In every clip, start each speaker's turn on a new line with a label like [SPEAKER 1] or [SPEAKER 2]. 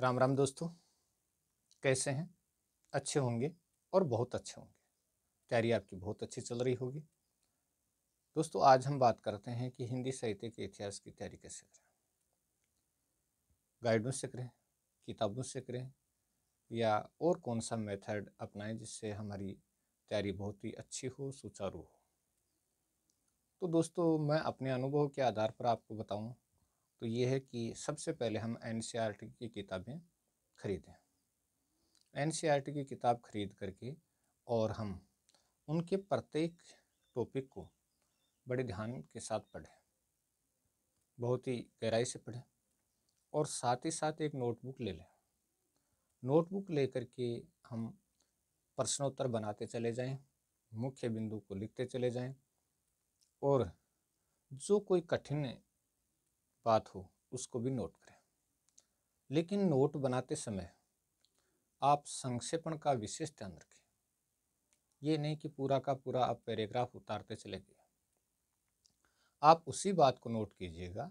[SPEAKER 1] राम राम दोस्तों कैसे हैं अच्छे होंगे और बहुत अच्छे होंगे तैयारी आपकी बहुत अच्छी चल रही होगी दोस्तों आज हम बात करते हैं कि हिंदी साहित्य के इतिहास की तैयारी कैसे करें गाइडों से करें किताबों से करें या और कौन सा मेथड अपनाएं जिससे हमारी तैयारी बहुत ही अच्छी हो सुचारू हो तो दोस्तों मैं अपने अनुभव के आधार पर आपको बताऊं तो ये है कि सबसे पहले हम एन की किताबें ख़रीदें एन की किताब ख़रीद करके और हम उनके प्रत्येक टॉपिक को बड़े ध्यान के साथ पढ़ें बहुत ही गहराई से पढ़ें और साथ ही साथ एक नोटबुक ले लें नोटबुक लेकर के हम प्रश्नोत्तर बनाते चले जाएं मुख्य बिंदु को लिखते चले जाएं और जो कोई कठिन बात हो उसको भी नोट करें लेकिन नोट बनाते समय आप संक्षेपण का विशेष ध्यान रखें ये नहीं कि पूरा का पूरा आप पैराग्राफ उतारते चले गए आप उसी बात को नोट कीजिएगा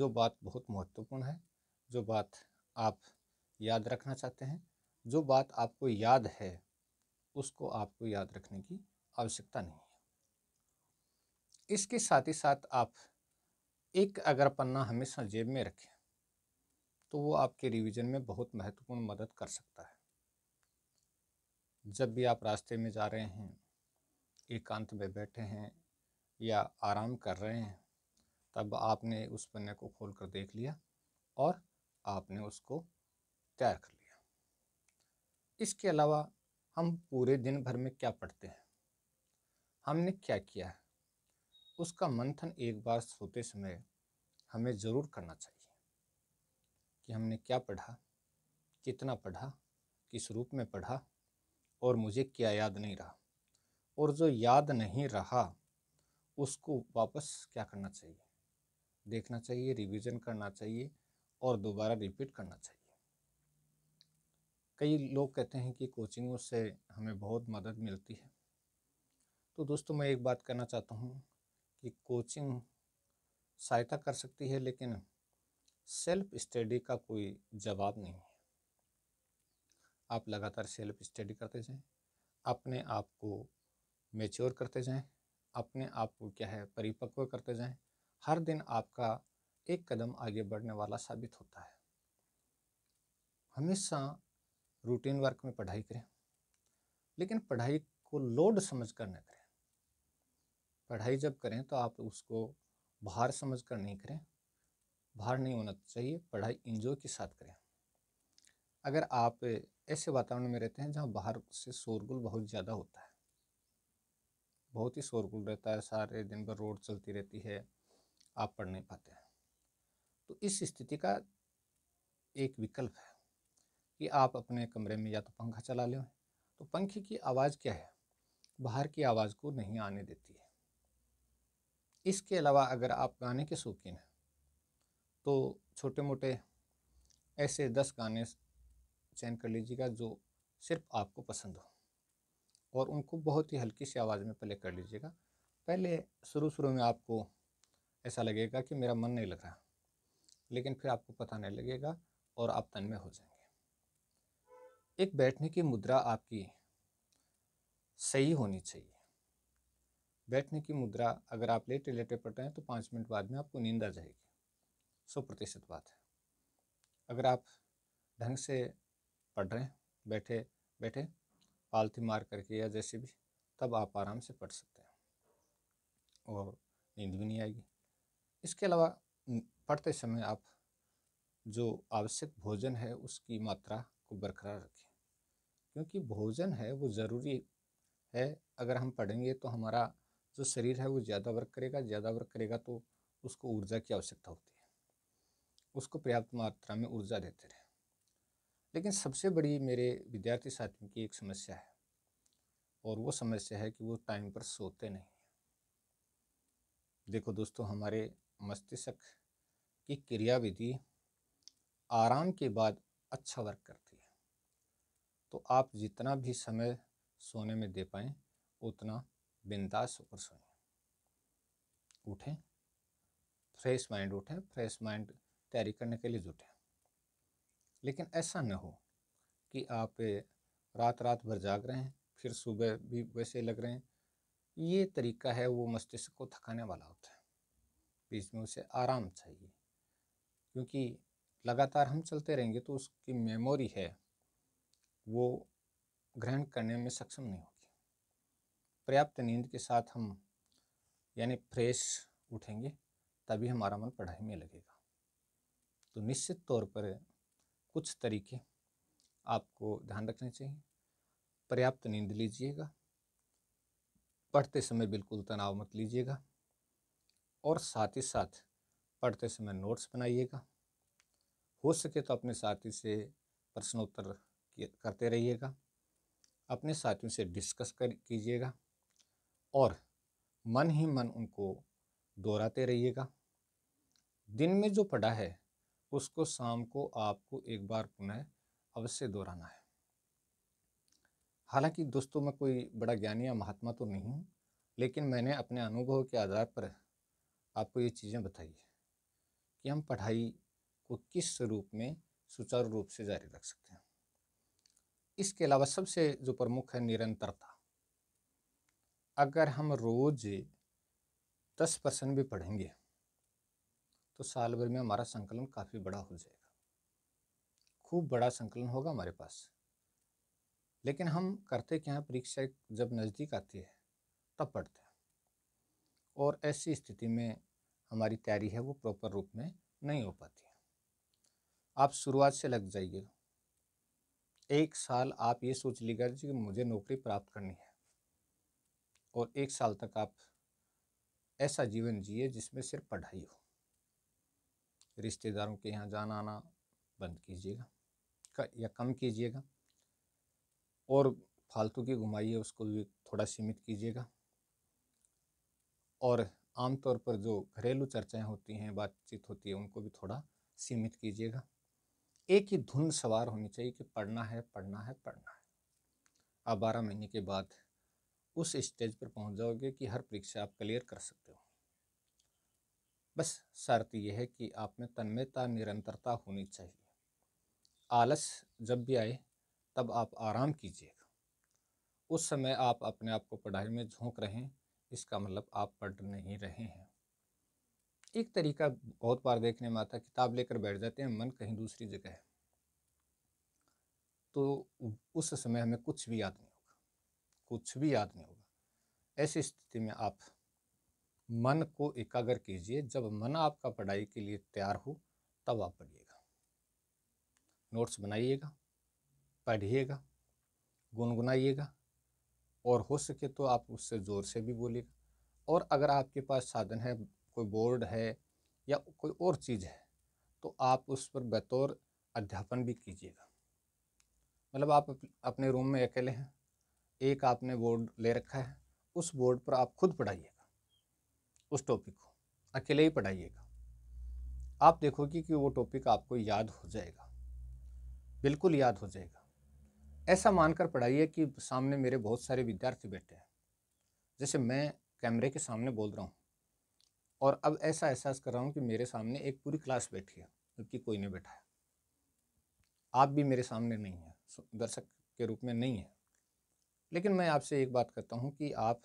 [SPEAKER 1] जो बात बहुत महत्वपूर्ण है जो बात आप याद रखना चाहते हैं जो बात आपको याद है उसको आपको याद रखने की आवश्यकता नहीं है इसके साथ ही साथ आप एक अगर पन्ना हमेशा जेब में रखें तो वो आपके रिवीजन में बहुत महत्वपूर्ण मदद कर सकता है जब भी आप रास्ते में जा रहे हैं एकांत में बैठे हैं या आराम कर रहे हैं तब आपने उस पन्ने को खोल कर देख लिया और आपने उसको तैयार कर लिया इसके अलावा हम पूरे दिन भर में क्या पढ़ते हैं हमने क्या किया है उसका मंथन एक बार सोते समय हमें ज़रूर करना चाहिए कि हमने क्या पढ़ा कितना पढ़ा किस रूप में पढ़ा और मुझे क्या याद नहीं रहा और जो याद नहीं रहा उसको वापस क्या करना चाहिए देखना चाहिए रिवीजन करना चाहिए और दोबारा रिपीट करना चाहिए कई लोग कहते हैं कि कोचिंगों से हमें बहुत मदद मिलती है तो दोस्तों मैं एक बात कहना चाहता हूँ की कोचिंग सहायता कर सकती है लेकिन सेल्फ स्टडी का कोई जवाब नहीं है आप लगातार सेल्फ स्टडी करते जाएं अपने आप को मेच्योर करते जाएं अपने आप को क्या है परिपक्व करते जाएं हर दिन आपका एक कदम आगे बढ़ने वाला साबित होता है हमेशा रूटीन वर्क में पढ़ाई करें लेकिन पढ़ाई को लोड समझ कर न करें पढ़ाई जब करें तो आप उसको बाहर समझ कर नहीं करें बाहर नहीं होना चाहिए पढ़ाई इंजॉय के साथ करें अगर आप ऐसे वातावरण में रहते हैं जहाँ बाहर से शोरगुल बहुत ज़्यादा होता है बहुत ही शोरगुल रहता है सारे दिन भर रोड चलती रहती है आप पढ़ नहीं पाते हैं तो इस स्थिति का एक विकल्प है कि आप अपने कमरे में या तो पंखा चला लें तो पंखे की आवाज़ क्या है बाहर की आवाज़ को नहीं आने देती है इसके अलावा अगर आप गाने के शौकीन हैं तो छोटे मोटे ऐसे दस गाने चयन कर लीजिएगा जो सिर्फ आपको पसंद हो और उनको बहुत ही हल्की सी आवाज़ में प्ले कर लीजिएगा पहले शुरू शुरू में आपको ऐसा लगेगा कि मेरा मन नहीं लग रहा लेकिन फिर आपको पता नहीं लगेगा और आप तन में हो जाएंगे एक बैठने की मुद्रा आपकी सही होनी चाहिए बैठने की मुद्रा अगर आप लेटे लेटे पड़ते रहे हैं तो पाँच मिनट बाद में आपको नींद आ जाएगी सौ प्रतिशत बात है अगर आप ढंग से पढ़ रहे हैं बैठे बैठे पालथी मार करके या जैसे भी तब आप आराम से पढ़ सकते हैं और नींद भी नहीं आएगी इसके अलावा पढ़ते समय आप जो आवश्यक भोजन है उसकी मात्रा को बरकरार रखें क्योंकि भोजन है वो ज़रूरी है अगर हम पढ़ेंगे तो हमारा जो शरीर है वो ज़्यादा वर्क करेगा ज़्यादा वर्क करेगा तो उसको ऊर्जा की आवश्यकता होती है उसको पर्याप्त मात्रा में ऊर्जा देते रहे लेकिन सबसे बड़ी मेरे विद्यार्थी साथियों की एक समस्या है और वो समस्या है कि वो टाइम पर सोते नहीं देखो दोस्तों हमारे मस्तिष्क की क्रियाविधि आराम के बाद अच्छा वर्क करती है तो आप जितना भी समय सोने में दे पाएँ उतना बिंदास ऊपर सोएं उठें फ्रेश माइंड उठें फ्रेश माइंड तैयारी करने के लिए जुटें लेकिन ऐसा ना हो कि आप रात रात भर जाग रहे हैं फिर सुबह भी वैसे लग रहे हैं ये तरीका है वो मस्तिष्क को थकाने वाला होता है बीच में उसे आराम चाहिए क्योंकि लगातार हम चलते रहेंगे तो उसकी मेमोरी है वो ग्रहण करने में सक्षम नहीं हो पर्याप्त नींद के साथ हम यानी फ्रेश उठेंगे तभी हमारा मन पढ़ाई में लगेगा तो निश्चित तौर पर कुछ तरीके आपको ध्यान रखने चाहिए पर्याप्त नींद लीजिएगा पढ़ते समय बिल्कुल तनाव मत लीजिएगा और साथ ही साथ पढ़ते समय नोट्स बनाइएगा हो सके तो अपने साथी से प्रश्नोत्तर करते रहिएगा अपने साथियों से डिस्कस कर कीजिएगा और मन ही मन उनको दोहराते रहिएगा दिन में जो पढ़ा है उसको शाम को आपको एक बार पुनः अवश्य दोहराना है हालांकि दोस्तों मैं कोई बड़ा ज्ञानी या महात्मा तो नहीं हूँ लेकिन मैंने अपने अनुभव के आधार पर आपको ये चीज़ें बताई है कि हम पढ़ाई को किस रूप में सुचारू रूप से जारी रख सकते हैं इसके अलावा सबसे जो प्रमुख है निरंतरता अगर हम रोज़ दस परसेंट भी पढ़ेंगे तो साल भर में हमारा संकलन काफ़ी बड़ा हो जाएगा खूब बड़ा संकलन होगा हमारे पास लेकिन हम करते क्या हैं परीक्षा जब नज़दीक आती है तब पढ़ते हैं और ऐसी स्थिति में हमारी तैयारी है वो प्रॉपर रूप में नहीं हो पाती है आप शुरुआत से लग जाइए एक साल आप ये सोच लीजिए कि मुझे नौकरी प्राप्त करनी है और एक साल तक आप ऐसा जीवन जिए जिसमें सिर्फ पढ़ाई हो रिश्तेदारों के यहाँ जाना आना बंद कीजिएगा या कम कीजिएगा और फालतू की घुमाइए उसको भी थोड़ा सीमित कीजिएगा और आमतौर पर जो घरेलू चर्चाएं होती हैं बातचीत होती है उनको भी थोड़ा सीमित कीजिएगा एक ही धुन सवार होनी चाहिए कि पढ़ना है पढ़ना है पढ़ना है अब बारह महीने के बाद उस स्टेज पर पहुंच जाओगे कि हर परीक्षा आप क्लियर कर सकते हो बस शर्त यह है कि आप में तन्मयता निरंतरता होनी चाहिए आलस जब भी आए तब आप आराम कीजिएगा उस समय आप अपने आप को पढ़ाई में झोंक रहे हैं इसका मतलब आप पढ़ नहीं रहे हैं एक तरीका बहुत बार देखने में आता किताब लेकर बैठ जाते हैं मन कहीं दूसरी जगह है तो उस समय हमें कुछ भी याद नहीं कुछ भी याद नहीं होगा ऐसी स्थिति में आप मन को एकाग्र कीजिए जब मन आपका पढ़ाई के लिए तैयार हो तब आप पढ़िएगा नोट्स बनाइएगा पढ़िएगा गुनगुनाइएगा और हो सके तो आप उससे ज़ोर से भी बोलिएगा और अगर आपके पास साधन है कोई बोर्ड है या कोई और चीज़ है तो आप उस पर बतौर अध्यापन भी कीजिएगा मतलब आप अपने रूम में अकेले हैं एक आपने बोर्ड ले रखा है उस बोर्ड पर आप खुद पढ़ाइएगा उस टॉपिक को अकेले ही पढ़ाइएगा आप देखोगे कि वो टॉपिक आपको याद हो जाएगा बिल्कुल याद हो जाएगा ऐसा मानकर पढ़ाइए कि सामने मेरे बहुत सारे विद्यार्थी बैठे हैं जैसे मैं कैमरे के सामने बोल रहा हूँ और अब ऐसा एहसास कर रहा हूँ कि मेरे सामने एक पूरी क्लास बैठी है जबकि कोई नहीं बैठा है आप भी मेरे सामने नहीं है दर्शक के रूप में नहीं है लेकिन मैं आपसे एक बात कहता हूँ कि आप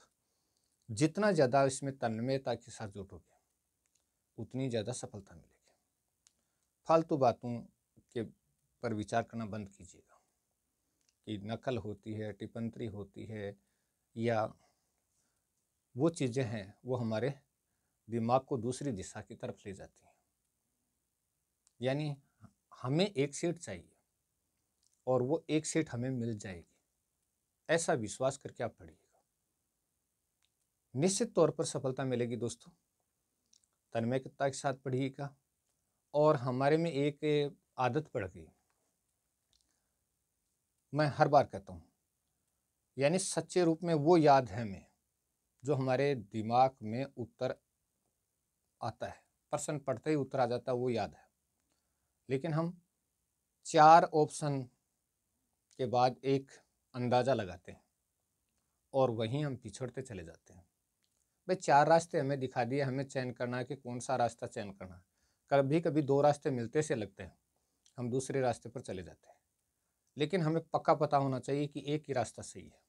[SPEAKER 1] जितना ज़्यादा इसमें तन्मयता के साथ जुटोगे उतनी ज़्यादा सफलता मिलेगी फालतू बातों के पर विचार करना बंद कीजिएगा कि नकल होती है टिपंतरी होती है या वो चीज़ें हैं वो हमारे दिमाग को दूसरी दिशा की तरफ ले जाती हैं यानी हमें एक सीट चाहिए और वो एक सीट हमें मिल जाएगी ऐसा विश्वास करके आप पढ़िएगा निश्चित तौर पर सफलता मिलेगी दोस्तों तन्मयता के साथ पढ़िएगा और हमारे में एक आदत पड़ गई मैं हर बार कहता हूँ यानी सच्चे रूप में वो याद है मैं जो हमारे दिमाग में उत्तर आता है प्रश्न पढ़ते ही उत्तर आ जाता है वो याद है लेकिन हम चार ऑप्शन के बाद एक अंदाज़ा लगाते हैं और वहीं हम पिछड़ते चले जाते हैं भाई चार रास्ते हमें दिखा दिए हमें चयन करना है कि कौन सा रास्ता चयन करना है कभी कभी दो रास्ते मिलते से लगते हैं हम दूसरे रास्ते पर चले जाते हैं लेकिन हमें पक्का पता होना चाहिए कि एक ही रास्ता सही है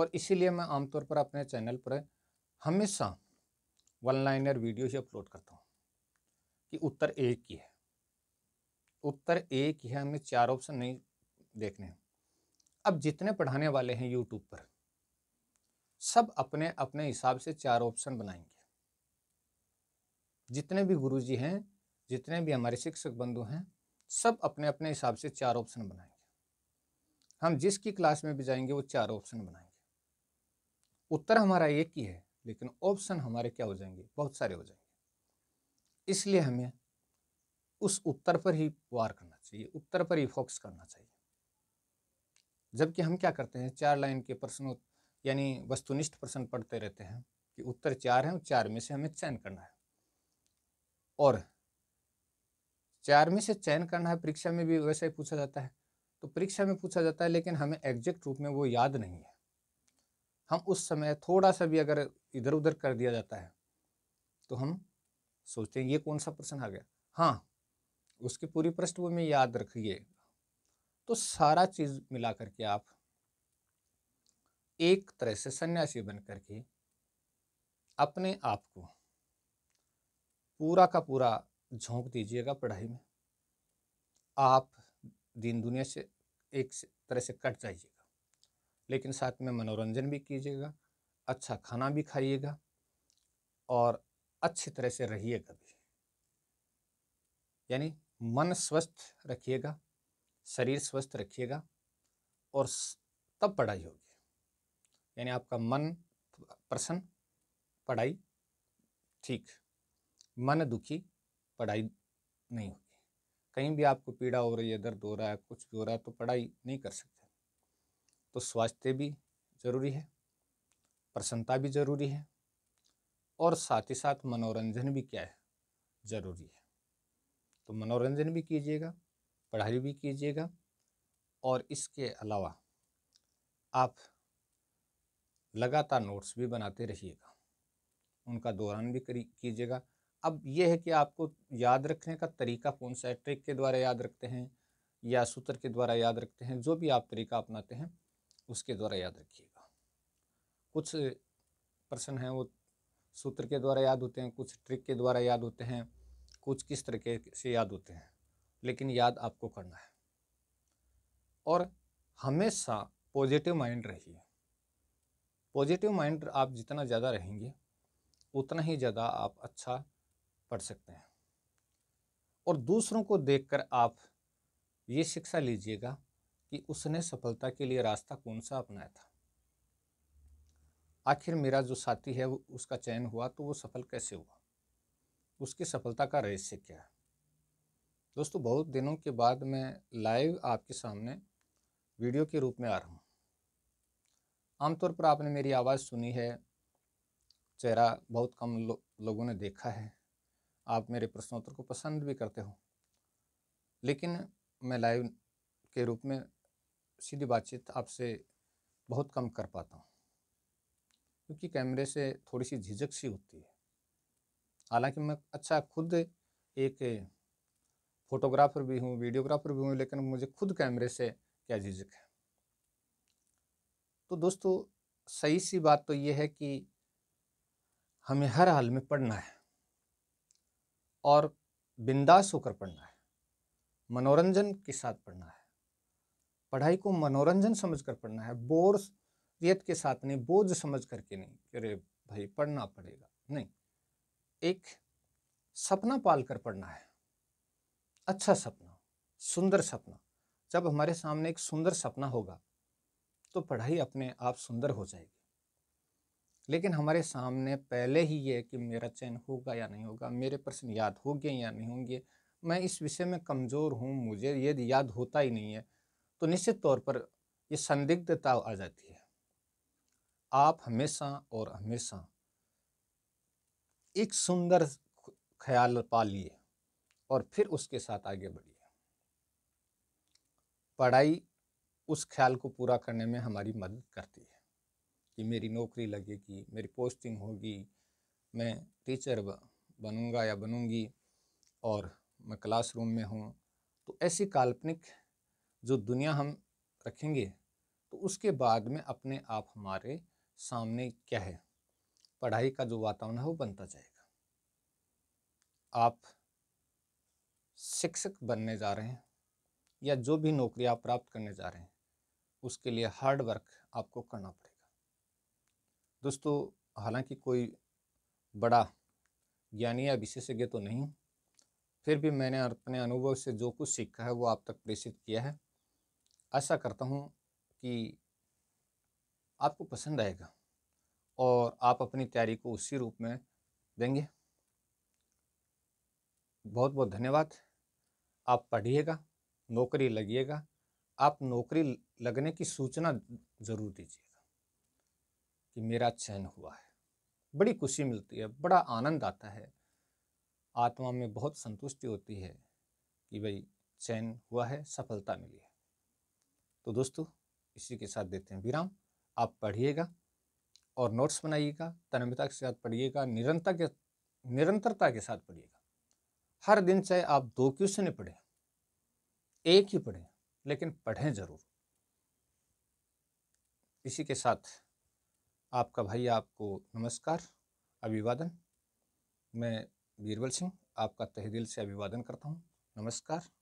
[SPEAKER 1] और इसीलिए मैं आमतौर पर अपने चैनल पर हमेशा वन लाइनर वीडियो ही अपलोड करता हूँ कि उत्तर एक ही है उत्तर एक ही है हमें चार ऑप्शन नहीं देखने हैं अब जितने पढ़ाने वाले हैं यूट्यूब पर सब अपने अपने हिसाब से चार ऑप्शन बनाएंगे जितने भी गुरुजी हैं जितने भी हमारे शिक्षक बंधु हैं सब अपने अपने हिसाब से चार ऑप्शन बनाएंगे हम जिसकी क्लास में भी जाएंगे वो चार ऑप्शन बनाएंगे उत्तर हमारा एक ही है लेकिन ऑप्शन हमारे क्या हो जाएंगे बहुत सारे हो जाएंगे इसलिए हमें उस उत्तर पर ही वार करना चाहिए उत्तर पर ही फोकस करना चाहिए जबकि हम क्या करते हैं चार लाइन के प्रश्नों यानी वस्तुनिष्ठ प्रश्न पढ़ते रहते हैं कि उत्तर चार है चार में से हमें चयन करना है और चार में से चयन करना है परीक्षा में भी वैसा ही पूछा जाता है तो परीक्षा में पूछा जाता है लेकिन हमें एग्जैक्ट रूप में वो याद नहीं है हम उस समय थोड़ा सा भी अगर इधर उधर कर दिया जाता है तो हम सोचते हैं ये कौन सा प्रश्न आ गया हाँ उसकी पूरी पृष्ठभूमि याद रखिए तो सारा चीज़ मिला करके आप एक तरह से सन्यासी बन करके अपने आप को पूरा का पूरा झोंक दीजिएगा पढ़ाई में आप दिन दुनिया से एक तरह से कट जाइएगा लेकिन साथ में मनोरंजन भी कीजिएगा अच्छा खाना भी खाइएगा और अच्छी तरह से रहिएगा भी यानी मन स्वस्थ रखिएगा शरीर स्वस्थ रखिएगा और तब पढ़ाई होगी यानी आपका मन प्रसन्न पढ़ाई ठीक मन दुखी पढ़ाई नहीं होगी कहीं भी आपको पीड़ा हो रही है दर्द हो रहा है कुछ भी हो रहा है तो पढ़ाई नहीं कर सकते तो स्वास्थ्य भी ज़रूरी है प्रसन्नता भी ज़रूरी है और साथ ही साथ मनोरंजन भी क्या है ज़रूरी है तो मनोरंजन भी कीजिएगा पढ़ाई भी कीजिएगा और इसके अलावा आप लगातार नोट्स भी बनाते रहिएगा उनका दौरान भी कीजिएगा अब यह है कि आपको याद रखने का तरीका कौन सा है ट्रिक के द्वारा याद रखते हैं या सूत्र के द्वारा याद रखते हैं जो भी आप तरीका अपनाते हैं उसके द्वारा याद रखिएगा कुछ पर्सन हैं वो सूत्र के द्वारा याद होते हैं कुछ ट्रिक के द्वारा याद होते हैं कुछ किस तरीके से याद होते हैं लेकिन याद आपको करना है और हमेशा पॉजिटिव माइंड रहिए पॉजिटिव माइंड आप जितना ज़्यादा रहेंगे उतना ही ज़्यादा आप अच्छा पढ़ सकते हैं और दूसरों को देखकर आप ये शिक्षा लीजिएगा कि उसने सफलता के लिए रास्ता कौन सा अपनाया था आखिर मेरा जो साथी है वो उसका चयन हुआ तो वो सफल कैसे हुआ उसकी सफलता का रहस्य क्या है दोस्तों बहुत दिनों के बाद मैं लाइव आपके सामने वीडियो के रूप में आ रहा हूँ आमतौर पर आपने मेरी आवाज़ सुनी है चेहरा बहुत कम लो, लोगों ने देखा है आप मेरे प्रश्नोत्तर को पसंद भी करते हो लेकिन मैं लाइव के रूप में सीधी बातचीत आपसे बहुत कम कर पाता हूँ क्योंकि कैमरे से थोड़ी सी झिझक सी होती है हालांकि मैं अच्छा खुद एक फोटोग्राफर भी हूँ वीडियोग्राफर भी हूँ लेकिन मुझे खुद कैमरे से क्या झिझक है तो दोस्तों सही सी बात तो ये है कि हमें हर हाल में पढ़ना है और बिंदास होकर पढ़ना है मनोरंजन के साथ पढ़ना है पढ़ाई को मनोरंजन समझकर पढ़ना है बोरियत के साथ नहीं बोझ समझ करके नहीं कि अरे भाई पढ़ना पड़ेगा नहीं एक सपना पाल कर पढ़ना है अच्छा सपना सुंदर सपना जब हमारे सामने एक सुंदर सपना होगा तो पढ़ाई अपने आप सुंदर हो जाएगी लेकिन हमारे सामने पहले ही ये कि मेरा चयन होगा या नहीं होगा मेरे प्रश्न याद होंगे या नहीं होंगे मैं इस विषय में कमज़ोर हूँ मुझे ये याद होता ही नहीं है तो निश्चित तौर पर ये संदिग्धता आ जाती है आप हमेशा और हमेशा एक सुंदर ख्याल पा लिए और फिर उसके साथ आगे बढ़िए पढ़ाई उस ख्याल को पूरा करने में हमारी मदद करती है कि मेरी नौकरी लगेगी मेरी पोस्टिंग होगी मैं टीचर बनूंगा या बनूंगी और मैं क्लासरूम में हूँ तो ऐसी काल्पनिक जो दुनिया हम रखेंगे तो उसके बाद में अपने आप हमारे सामने क्या है पढ़ाई का जो वातावरण है वो बनता जाएगा आप शिक्षक बनने जा रहे हैं या जो भी नौकरी आप प्राप्त करने जा रहे हैं उसके लिए हार्ड वर्क आपको करना पड़ेगा दोस्तों हालांकि कोई बड़ा ज्ञानी या विशेषज्ञ तो नहीं हूँ फिर भी मैंने अपने अनुभव से जो कुछ सीखा है वो आप तक प्रेषित किया है ऐसा करता हूँ कि आपको पसंद आएगा और आप अपनी तैयारी को उसी रूप में देंगे बहुत बहुत धन्यवाद आप पढ़िएगा नौकरी लगिएगा आप नौकरी लगने की सूचना ज़रूर दीजिएगा कि मेरा चयन हुआ है बड़ी खुशी मिलती है बड़ा आनंद आता है आत्मा में बहुत संतुष्टि होती है कि भाई चयन हुआ है सफलता मिली है तो दोस्तों इसी के साथ देते हैं विराम आप पढ़िएगा और नोट्स बनाइएगा तनमिता के साथ पढ़िएगा निरंतर के निरंतरता के साथ पढ़िएगा हर दिन चाहे आप दो क्वेश्चन ही पढ़ें एक ही पढ़ें लेकिन पढ़ें ज़रूर इसी के साथ आपका भाई आपको नमस्कार अभिवादन मैं बीरबल सिंह आपका तहदिल से अभिवादन करता हूँ नमस्कार